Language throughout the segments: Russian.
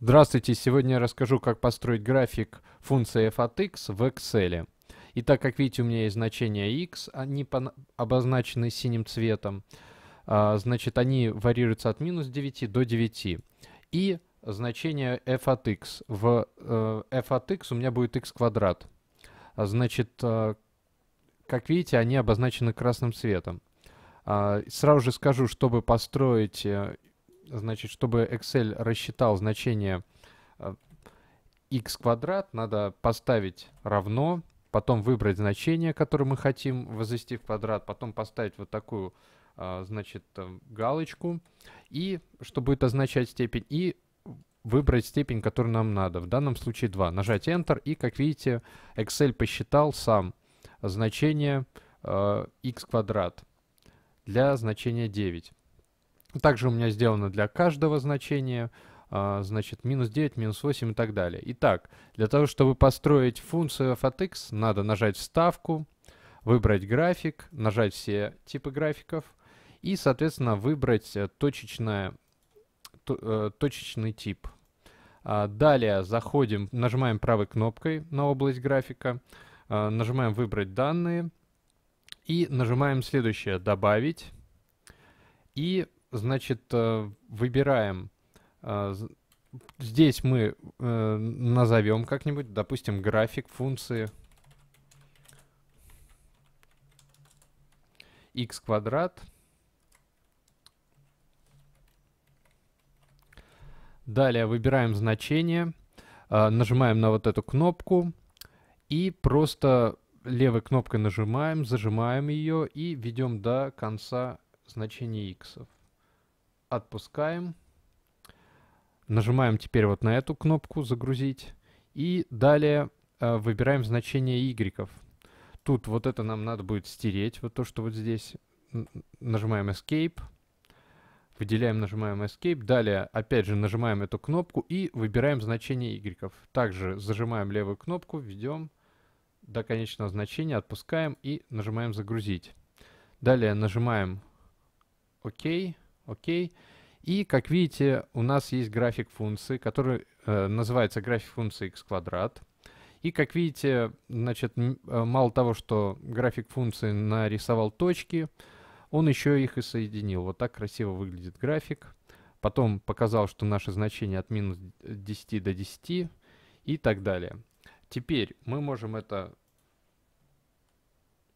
Здравствуйте! Сегодня я расскажу, как построить график функции f от x в Excel. И так как видите, у меня есть значения x, они обозначены синим цветом. А, значит, они варьируются от минус 9 до 9. И значение f от x. В э, f от x у меня будет x квадрат. А, значит, э, как видите, они обозначены красным цветом. А, сразу же скажу, чтобы построить э, значит, чтобы Excel рассчитал значение x э, квадрат, надо поставить равно, потом выбрать значение, которое мы хотим возвести в квадрат, потом поставить вот такую, э, значит, э, галочку, и что будет означать степень, и выбрать степень, которую нам надо. В данном случае 2. Нажать Enter, и, как видите, Excel посчитал сам значение x квадрат для значения 9. Также у меня сделано для каждого значения, а, значит, минус 9, минус 8 и так далее. Итак, для того, чтобы построить функцию f от x, надо нажать вставку, выбрать график, нажать все типы графиков и, соответственно, выбрать э, точечное, э, точечный тип. А, далее заходим, нажимаем правой кнопкой на область графика, а, нажимаем «Выбрать данные» и нажимаем следующее «Добавить». И значит, э, выбираем. Э, здесь мы э, назовем как-нибудь, допустим, график функции x квадрат. Далее выбираем значение, нажимаем на вот эту кнопку и просто левой кнопкой нажимаем, зажимаем ее и ведем до конца значения иксов отпускаем. Нажимаем теперь вот на эту кнопку «Загрузить». И далее э, выбираем значение y. Тут вот это нам надо будет стереть, вот то, что вот здесь. Нажимаем Escape. Выделяем, нажимаем Escape. Далее, опять же, нажимаем эту кнопку и выбираем значение y. Также зажимаем левую кнопку, введем до конечного значения, отпускаем и нажимаем «Загрузить». Далее нажимаем «Ок». OK. Окей. И, как видите, у нас есть график функции, который э, называется график функции x квадрат. И, как видите, значит, э, мало того, что график функции нарисовал точки, он еще их и соединил. Вот так красиво выглядит график. Потом показал, что наши значения от минус 10 до 10 и так далее. Теперь мы можем это,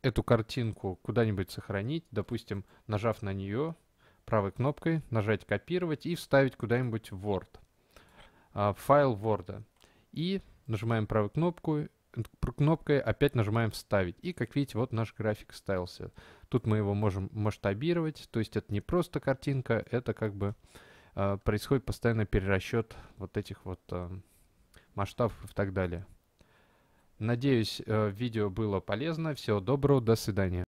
эту картинку куда-нибудь сохранить, допустим, нажав на нее – правой кнопкой, нажать «Копировать» и вставить куда-нибудь в Word, а, в файл Word. И нажимаем правой кнопку, кнопкой опять нажимаем «Вставить». И, как видите, вот наш график вставился. Тут мы его можем масштабировать, то есть это не просто картинка, это как бы а, происходит постоянно перерасчет вот этих вот а, масштабов и так далее. Надеюсь, э, видео было полезно. Всего доброго, до свидания.